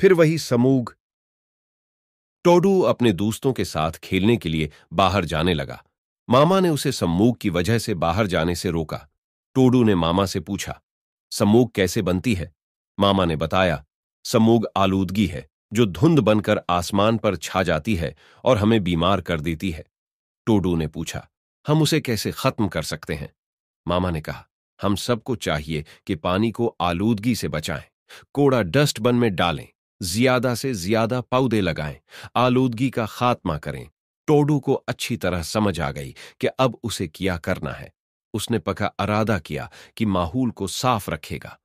फिर वही समूग टोडू अपने दोस्तों के साथ खेलने के लिए बाहर जाने लगा मामा ने उसे सम्मूग की वजह से बाहर जाने से रोका टोडू ने मामा से पूछा सम्मूग कैसे बनती है मामा ने बताया सम्मूग आलूदगी है जो धुंध बनकर आसमान पर छा जाती है और हमें बीमार कर देती है टोडू ने पूछा हम उसे कैसे खत्म कर सकते हैं मामा ने कहा हम सबको चाहिए कि पानी को आलूदगी से बचाएं कोड़ा डस्टबन में डालें ज्यादा से ज्यादा पौधे लगाएं आलूदगी का खात्मा करें टोडू को अच्छी तरह समझ आ गई कि अब उसे क्या करना है उसने पका अरादा किया कि माहौल को साफ रखेगा